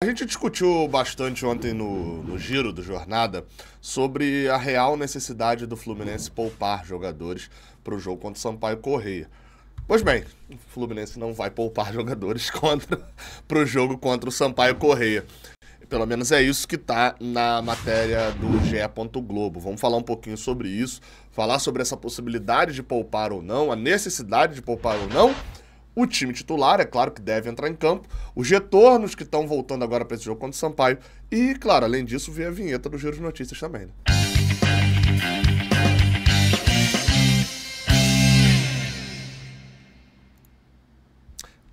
A gente discutiu bastante ontem no, no, giro do Jornada sobre a real necessidade do Fluminense poupar jogadores para o jogo contra o Sampaio Correia. Pois bem, o Fluminense não vai poupar jogadores para o jogo contra o Sampaio Correia. Pelo menos é isso que está na matéria do GE. Globo. Vamos falar um pouquinho sobre isso, falar sobre essa possibilidade de poupar ou não, a necessidade de poupar ou não o time titular, é claro que deve entrar em campo, os retornos que estão voltando agora para esse jogo contra o Sampaio e, claro, além disso, ver a vinheta do Giro de Notícias também. Né?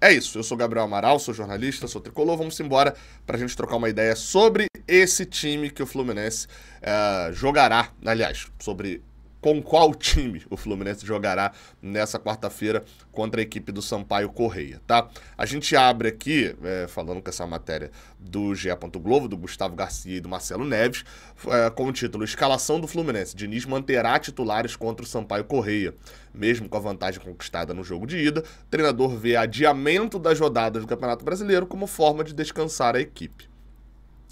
É isso, eu sou Gabriel Amaral, sou jornalista, sou tricolor, vamos embora para a gente trocar uma ideia sobre esse time que o Fluminense uh, jogará, aliás, sobre com qual time o Fluminense jogará nessa quarta-feira contra a equipe do Sampaio Correia, tá? A gente abre aqui, é, falando com essa matéria do GE. Globo, do Gustavo Garcia e do Marcelo Neves, é, com o título Escalação do Fluminense. Diniz manterá titulares contra o Sampaio Correia. Mesmo com a vantagem conquistada no jogo de ida, o treinador vê adiamento das rodadas do Campeonato Brasileiro como forma de descansar a equipe.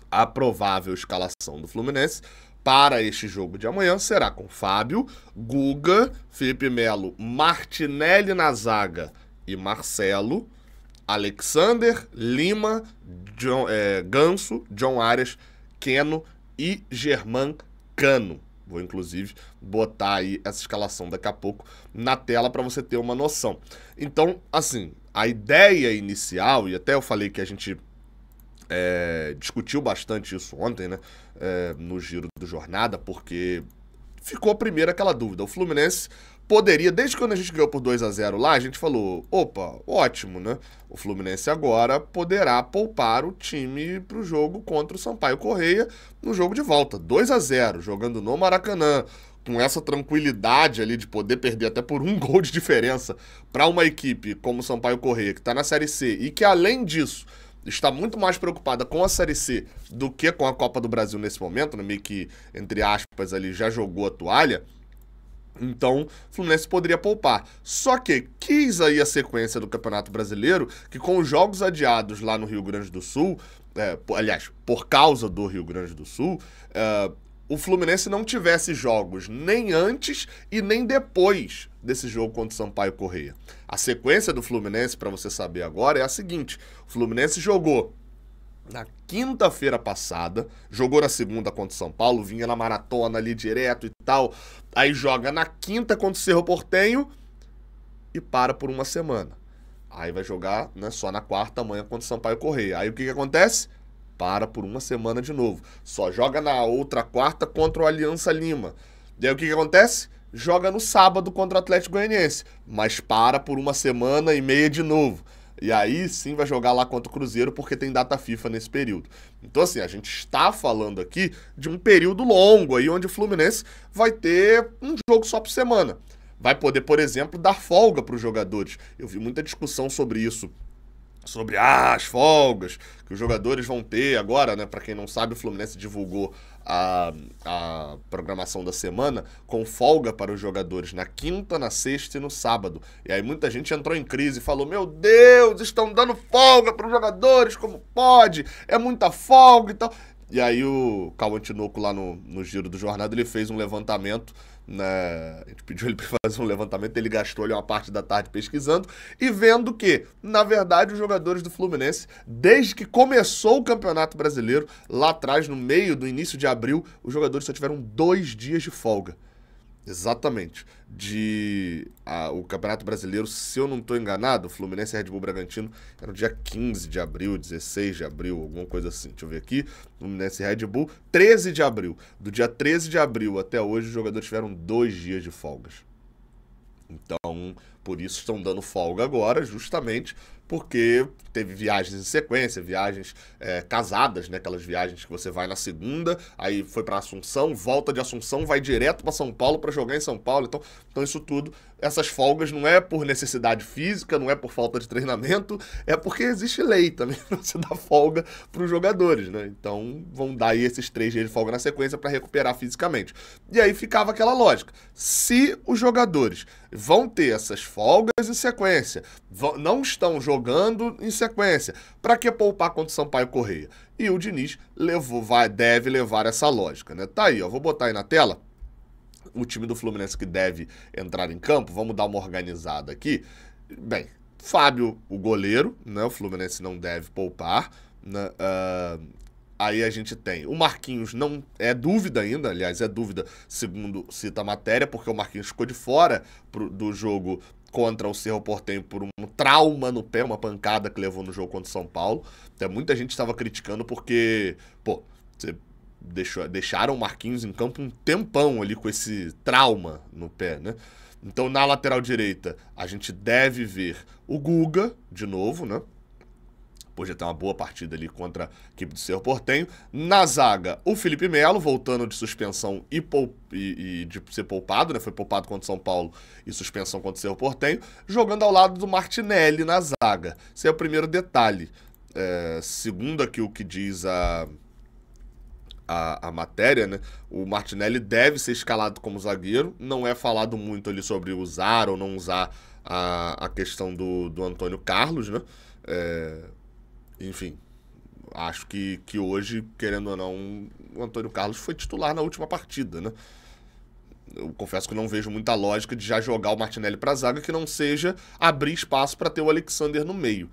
A provável escalação do Fluminense para este jogo de amanhã será com Fábio, Guga, Felipe Melo, Martinelli na zaga e Marcelo, Alexander, Lima, John, é, Ganso, John Arias, Keno e Germán Cano. Vou inclusive botar aí essa escalação daqui a pouco na tela para você ter uma noção. Então, assim, a ideia inicial, e até eu falei que a gente é, discutiu bastante isso ontem, né? É, no giro do jornada, porque ficou primeiro aquela dúvida. O Fluminense poderia, desde quando a gente ganhou por 2 a 0 lá, a gente falou: opa, ótimo, né? O Fluminense agora poderá poupar o time para o jogo contra o Sampaio Correia no jogo de volta. 2 a 0 jogando no Maracanã, com essa tranquilidade ali de poder perder até por um gol de diferença para uma equipe como o Sampaio Correia, que está na Série C e que, além disso está muito mais preocupada com a Série C do que com a Copa do Brasil nesse momento, né? meio que, entre aspas, ali já jogou a toalha. Então, o Fluminense poderia poupar. Só que quis aí a sequência do Campeonato Brasileiro, que com os jogos adiados lá no Rio Grande do Sul, é, aliás, por causa do Rio Grande do Sul, é, o Fluminense não tivesse jogos nem antes e nem depois desse jogo contra o Sampaio Correia. A sequência do Fluminense, para você saber agora, é a seguinte: o Fluminense jogou na quinta-feira passada, jogou na segunda contra o São Paulo, vinha na maratona ali direto e tal. Aí joga na quinta contra o Cerro Portenho e para por uma semana. Aí vai jogar né, só na quarta amanhã contra o Sampaio Correia. Aí o que, que acontece? para por uma semana de novo. Só joga na outra quarta contra o Aliança Lima. Daí o que, que acontece? Joga no sábado contra o Atlético Goianiense, mas para por uma semana e meia de novo. E aí sim vai jogar lá contra o Cruzeiro, porque tem data FIFA nesse período. Então, assim, a gente está falando aqui de um período longo aí, onde o Fluminense vai ter um jogo só por semana. Vai poder, por exemplo, dar folga para os jogadores. Eu vi muita discussão sobre isso sobre ah, as folgas que os jogadores vão ter agora, né? Para quem não sabe, o Fluminense divulgou a, a programação da semana com folga para os jogadores na quinta, na sexta e no sábado. E aí muita gente entrou em crise e falou: Meu Deus, estão dando folga para os jogadores, como pode? É muita folga e tal. E aí o Cauã Tinoco lá no, no giro do jornada, ele fez um levantamento, né? A gente pediu ele para fazer um levantamento, ele gastou ali uma parte da tarde pesquisando e vendo que, na verdade, os jogadores do Fluminense, desde que começou o Campeonato Brasileiro, lá atrás, no meio do início de abril, os jogadores só tiveram dois dias de folga. Exatamente. De a, o Campeonato Brasileiro, se eu não estou enganado, Fluminense e Red Bull Bragantino era no dia 15 de abril, 16 de abril, alguma coisa assim. Deixa eu ver aqui. Fluminense e Red Bull, 13 de abril. Do dia 13 de abril até hoje, os jogadores tiveram dois dias de folgas. Então, por isso estão dando folga agora, justamente porque teve viagens em sequência, viagens é, casadas, né? Aquelas viagens que você vai na segunda, aí foi para Assunção, volta de Assunção, vai direto para São Paulo para jogar em São Paulo. Então, então isso tudo, essas folgas não é por necessidade física, não é por falta de treinamento, é porque existe lei também para você dar folga para os jogadores, né? Então vão dar aí esses três dias de folga na sequência para recuperar fisicamente. E aí ficava aquela lógica. Se os jogadores vão ter essas folgas em sequência, vão, não estão jogando jogando em sequência. Para que poupar contra o Sampaio Correia? E o Diniz levou, vai, deve levar essa lógica, né? Tá aí, ó, vou botar aí na tela o time do Fluminense que deve entrar em campo. Vamos dar uma organizada aqui. Bem, Fábio, o goleiro, né? O Fluminense não deve poupar. Né? Uh, aí a gente tem o Marquinhos, não é dúvida ainda, aliás, é dúvida, segundo cita a matéria, porque o Marquinhos ficou de fora pro, do jogo contra o Cerro Portenho por um trauma no pé, uma pancada que levou no jogo contra o São Paulo. Até muita gente estava criticando porque, pô, você deixou, deixaram o Marquinhos em campo um tempão ali com esse trauma no pé, né? Então, na lateral direita, a gente deve ver o Guga, de novo, né? podia ter uma boa partida ali contra a equipe do Cerro Portenho. Na zaga, o Felipe Melo, voltando de suspensão e, poup e, e de ser poupado, né? Foi poupado contra o São Paulo e suspensão contra o Cerro Portenho, jogando ao lado do Martinelli na zaga. Esse é o primeiro detalhe. É, segundo aqui o que diz a, a, a, matéria, né? O Martinelli deve ser escalado como zagueiro. Não é falado muito ali sobre usar ou não usar a, a questão do, do Antônio Carlos, né? É, enfim, acho que, que hoje, querendo ou não, o Antônio Carlos foi titular na última partida, né? Eu confesso que não vejo muita lógica de já jogar o Martinelli para a zaga que não seja abrir espaço para ter o Alexander no meio.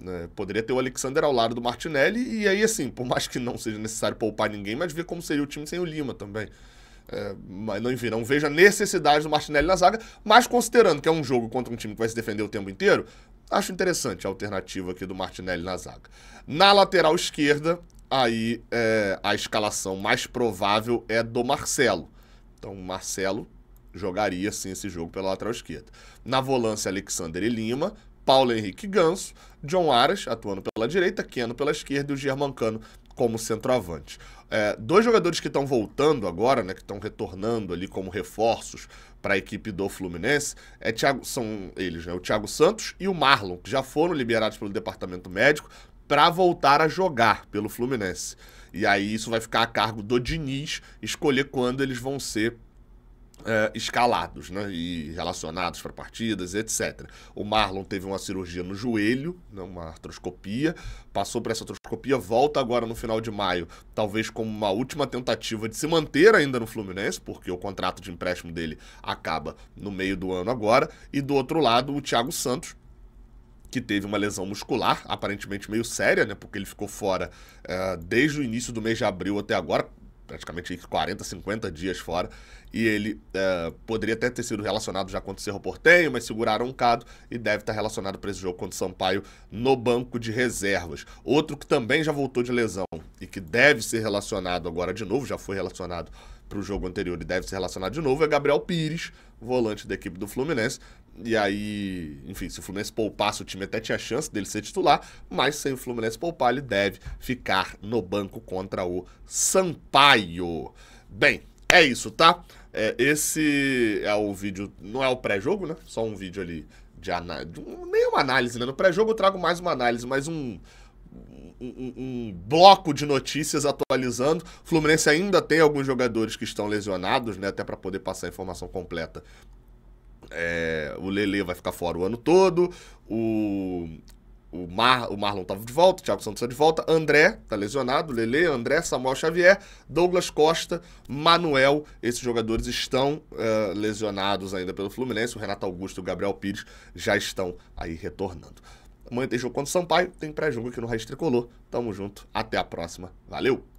Né? Poderia ter o Alexander ao lado do Martinelli e aí, assim, por mais que não seja necessário poupar ninguém, mas ver como seria o time sem o Lima também. É, mas não, enfim, não vejo a necessidade do Martinelli na zaga, mas considerando que é um jogo contra um time que vai se defender o tempo inteiro, acho interessante a alternativa aqui do Martinelli na zaga. Na lateral esquerda, aí é, a escalação mais provável é do Marcelo. Então, o Marcelo jogaria sim esse jogo pela lateral esquerda. Na volância, Alexander e Lima, Paulo Henrique Ganso, John Aras atuando pela direita, Keno pela esquerda e o Germancano como centroavante. É, dois jogadores que estão voltando agora, né, que estão retornando ali como reforços para a equipe do Fluminense, é Thiago, são eles, né, o Thiago Santos e o Marlon, que já foram liberados pelo departamento médico para voltar a jogar pelo Fluminense. E aí isso vai ficar a cargo do Diniz escolher quando eles vão ser é, escalados né, e relacionados para partidas, etc. O Marlon teve uma cirurgia no joelho, né, uma artroscopia, passou por essa artroscopia, volta agora no final de maio, talvez como uma última tentativa de se manter ainda no Fluminense, porque o contrato de empréstimo dele acaba no meio do ano agora. E do outro lado, o Thiago Santos, que teve uma lesão muscular, aparentemente meio séria, né? Porque ele ficou fora uh, desde o início do mês de abril até agora, praticamente 40, 50 dias fora. E ele é, poderia até ter sido relacionado já contra o Cerro Portenho, mas seguraram um cado e deve estar relacionado para esse jogo contra o Sampaio no banco de reservas. Outro que também já voltou de lesão e que deve ser relacionado agora de novo, já foi relacionado para o jogo anterior e deve ser relacionado de novo, é Gabriel Pires, volante da equipe do Fluminense. E aí, enfim, se o Fluminense poupasse, o time até tinha chance dele ser titular, mas sem o Fluminense poupar, ele deve ficar no banco contra o Sampaio. Bem, é isso, tá? É, esse é o vídeo, não é o pré-jogo, né? Só um vídeo ali de análise. Nem uma análise, né? No pré-jogo eu trago mais uma análise, mais um. Um, um, bloco de notícias atualizando. Fluminense ainda tem alguns jogadores que estão lesionados, né? Até para poder passar a informação completa é, o Lele vai ficar fora o ano todo. O, o, Mar, o Marlon estava de volta, o Thiago Santos tá de volta. André tá lesionado, Lele, André, Samuel Xavier, Douglas Costa, Manuel. Esses jogadores estão uh, lesionados ainda pelo Fluminense. O Renato Augusto e o Gabriel Pires já estão aí retornando. Amanhã tem jogo contra o Sampaio, tem pré-jogo aqui no Raiz Tricolor. Tamo junto, até a próxima. Valeu!